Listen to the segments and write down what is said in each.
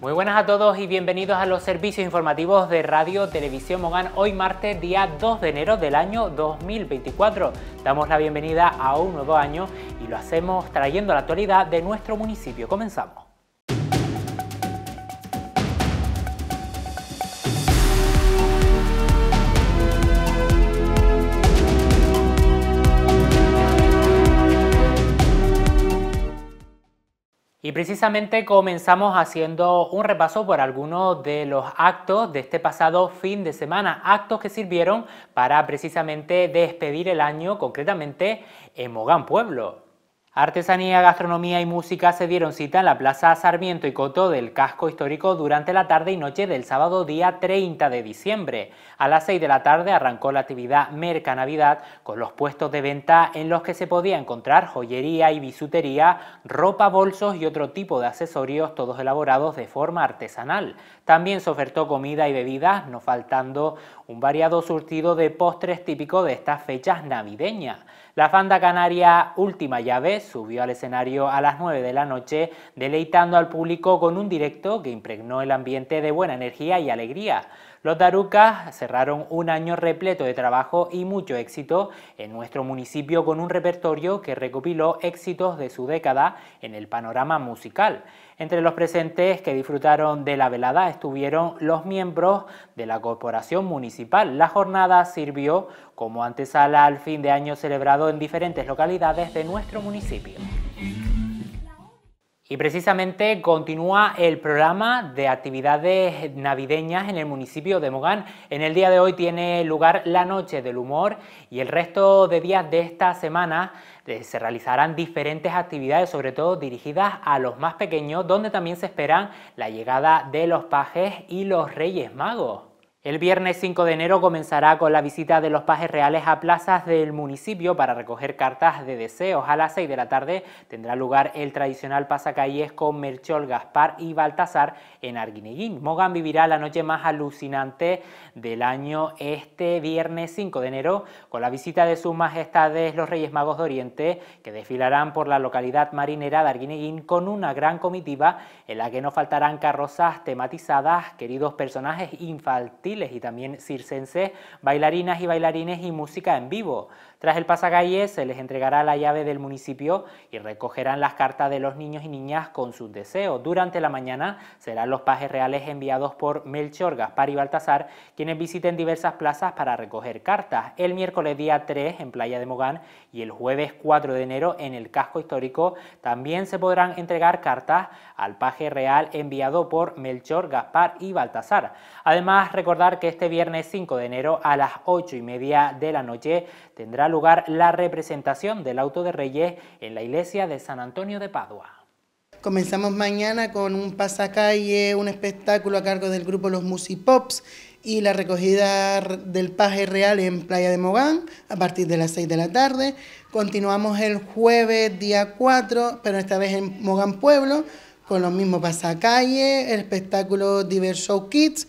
Muy buenas a todos y bienvenidos a los servicios informativos de Radio Televisión Mogán. Hoy martes, día 2 de enero del año 2024. Damos la bienvenida a un nuevo año y lo hacemos trayendo la actualidad de nuestro municipio. Comenzamos. Y precisamente comenzamos haciendo un repaso por algunos de los actos de este pasado fin de semana, actos que sirvieron para precisamente despedir el año concretamente en Mogán Pueblo. Artesanía, gastronomía y música se dieron cita en la Plaza Sarmiento y Coto del Casco Histórico durante la tarde y noche del sábado día 30 de diciembre. A las 6 de la tarde arrancó la actividad Merca Navidad con los puestos de venta en los que se podía encontrar joyería y bisutería, ropa, bolsos y otro tipo de accesorios todos elaborados de forma artesanal. También se ofertó comida y bebidas, no faltando un variado surtido de postres típico de estas fechas navideñas. La fanda canaria Última Llave subió al escenario a las 9 de la noche, deleitando al público con un directo que impregnó el ambiente de buena energía y alegría. Los Darucas cerraron un año repleto de trabajo y mucho éxito en nuestro municipio con un repertorio que recopiló éxitos de su década en el panorama musical. Entre los presentes que disfrutaron de la velada estuvieron los miembros de la Corporación Municipal. La jornada sirvió como antesala al fin de año celebrado en diferentes localidades de nuestro municipio. Y precisamente continúa el programa de actividades navideñas en el municipio de Mogán. En el día de hoy tiene lugar la Noche del Humor y el resto de días de esta semana eh, se realizarán diferentes actividades, sobre todo dirigidas a los más pequeños, donde también se esperan la llegada de los pajes y los reyes magos. El viernes 5 de enero comenzará con la visita de los pajes reales a plazas del municipio para recoger cartas de deseos. A las 6 de la tarde tendrá lugar el tradicional pasacalles con Merchol, Gaspar y Baltasar en Arguineguín. Mogán vivirá la noche más alucinante del año este viernes 5 de enero con la visita de sus majestades los Reyes Magos de Oriente que desfilarán por la localidad marinera de Arguineguín con una gran comitiva en la que no faltarán carrozas tematizadas, queridos personajes infantiles y también circenses, bailarinas y bailarines y música en vivo. Tras el pasacalle se les entregará la llave del municipio y recogerán las cartas de los niños y niñas con sus deseos. Durante la mañana serán los pajes reales enviados por Melchor, Gaspar y Baltasar, quienes visiten diversas plazas para recoger cartas. El miércoles día 3 en Playa de Mogán y el jueves 4 de enero en el casco histórico también se podrán entregar cartas al paje real enviado por Melchor, Gaspar y Baltasar. Además, recordar que este viernes 5 de enero a las 8 y media de la noche tendrá lugar la representación del auto de Reyes en la iglesia de San Antonio de Padua. Comenzamos mañana con un pasacalle, un espectáculo a cargo del grupo Los Musipops y la recogida del paje real en Playa de Mogán a partir de las 6 de la tarde. Continuamos el jueves día 4, pero esta vez en Mogán Pueblo, con los mismos pasacalle, el espectáculo Diver Show Kids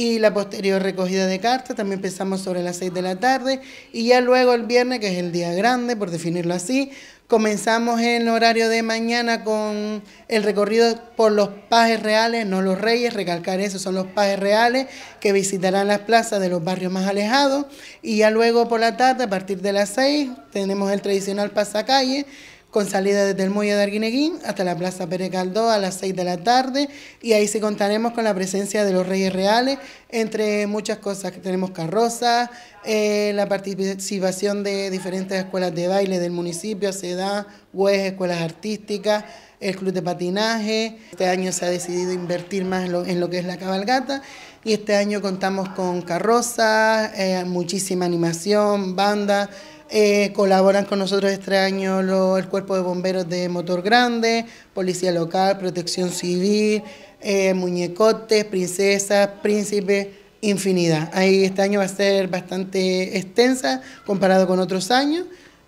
y la posterior recogida de cartas, también empezamos sobre las 6 de la tarde y ya luego el viernes, que es el día grande, por definirlo así, comenzamos en horario de mañana con el recorrido por los pajes reales, no los reyes, recalcar eso, son los pajes reales que visitarán las plazas de los barrios más alejados y ya luego por la tarde, a partir de las 6, tenemos el tradicional pasacalle con salida desde el muelle de Arguineguín hasta la Plaza Pérez Caldó a las 6 de la tarde y ahí se contaremos con la presencia de los Reyes Reales, entre muchas cosas que tenemos carrozas, eh, la participación de diferentes escuelas de baile del municipio, SEDA, UES, escuelas artísticas, el club de patinaje. Este año se ha decidido invertir más en lo, que es la cabalgata y este año contamos con carrozas, eh, muchísima animación, banda. Eh, colaboran con nosotros este año el Cuerpo de Bomberos de Motor Grande, Policía Local, Protección Civil, eh, Muñecotes, Princesas, Príncipes, infinidad. Ahí este año va a ser bastante extensa comparado con otros años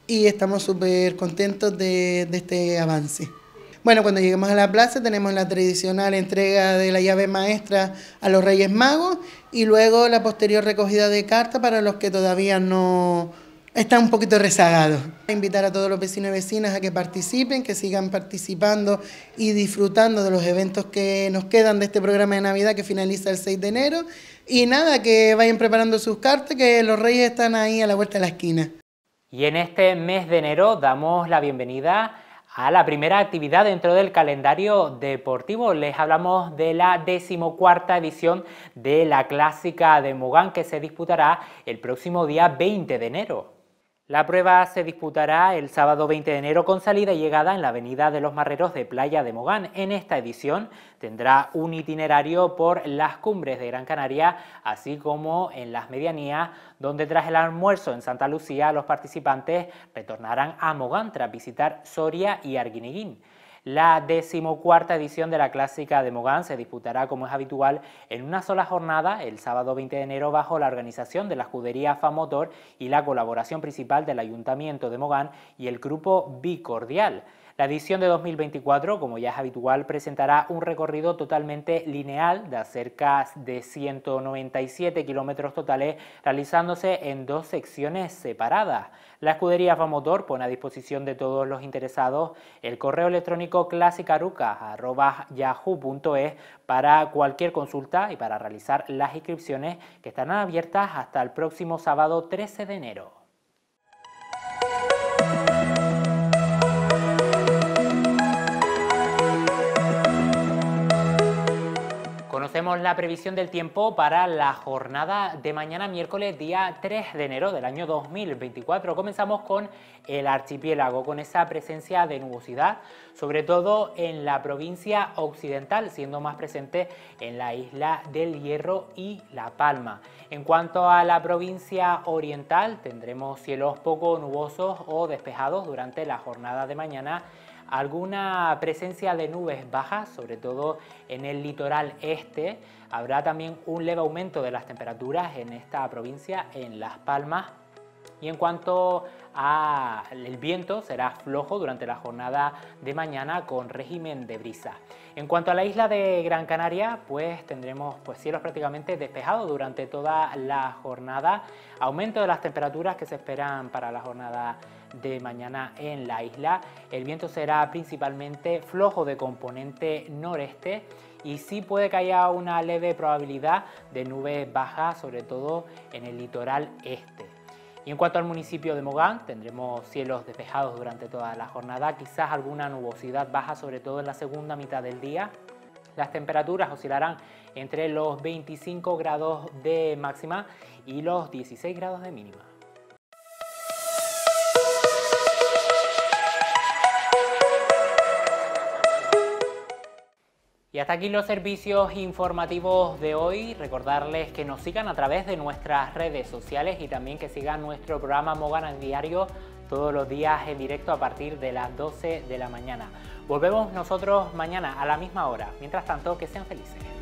y estamos súper contentos de, de este avance. Bueno, cuando lleguemos a la plaza tenemos la tradicional entrega de la llave maestra a los Reyes Magos y luego la posterior recogida de cartas para los que todavía no, está un poquito rezagado. Invitar a todos los vecinos y vecinas a que participen, que sigan participando y disfrutando de los eventos que nos quedan de este programa de Navidad que finaliza el 6 de enero. Y nada, que vayan preparando sus cartas, que los reyes están ahí a la vuelta de la esquina. Y en este mes de enero damos la bienvenida a la primera actividad dentro del calendario deportivo. Les hablamos de la decimocuarta edición de la Clásica de Mugán que se disputará el próximo día 20 de enero. La prueba se disputará el sábado 20 de enero con salida y llegada en la Avenida de los Marreros de Playa de Mogán. En esta edición tendrá un itinerario por las cumbres de Gran Canaria, así como en las medianías, donde tras el almuerzo en Santa Lucía los participantes retornarán a Mogán tras visitar Soria y Arguineguín. La decimocuarta edición de la Clásica de Mogán se disputará, como es habitual, en una sola jornada, el sábado 20 de enero, bajo la organización de la Judería Famotor y la colaboración principal del Ayuntamiento de Mogán y el Grupo Bicordial. La edición de 2024, como ya es habitual, presentará un recorrido totalmente lineal de cerca de 197 kilómetros totales, realizándose en dos secciones separadas. La escudería Famotor pone a disposición de todos los interesados el correo electrónico clasicaruca.yahoo.es para cualquier consulta y para realizar las inscripciones que estarán abiertas hasta el próximo sábado 13 de enero. Hacemos la previsión del tiempo para la jornada de mañana miércoles día 3 de enero del año 2024. Comenzamos con el archipiélago, con esa presencia de nubosidad, sobre todo en la provincia occidental, siendo más presente en la isla del Hierro y La Palma. En cuanto a la provincia oriental, tendremos cielos poco nubosos o despejados durante la jornada de mañana alguna presencia de nubes bajas, sobre todo en el litoral este. Habrá también un leve aumento de las temperaturas en esta provincia, en Las Palmas, y en cuanto al viento, será flojo durante la jornada de mañana con régimen de brisa. En cuanto a la isla de Gran Canaria, pues tendremos pues, cielos prácticamente despejados durante toda la jornada. Aumento de las temperaturas que se esperan para la jornada de mañana en la isla. El viento será principalmente flojo de componente noreste y sí puede que haya una leve probabilidad de nubes bajas, sobre todo en el litoral este. Y en cuanto al municipio de Mogán, tendremos cielos despejados durante toda la jornada, quizás alguna nubosidad baja, sobre todo en la segunda mitad del día. Las temperaturas oscilarán entre los 25 grados de máxima y los 16 grados de mínima. hasta aquí los servicios informativos de hoy. Recordarles que nos sigan a través de nuestras redes sociales y también que sigan nuestro programa Mogana Diario todos los días en directo a partir de las 12 de la mañana. Volvemos nosotros mañana a la misma hora. Mientras tanto, que sean felices.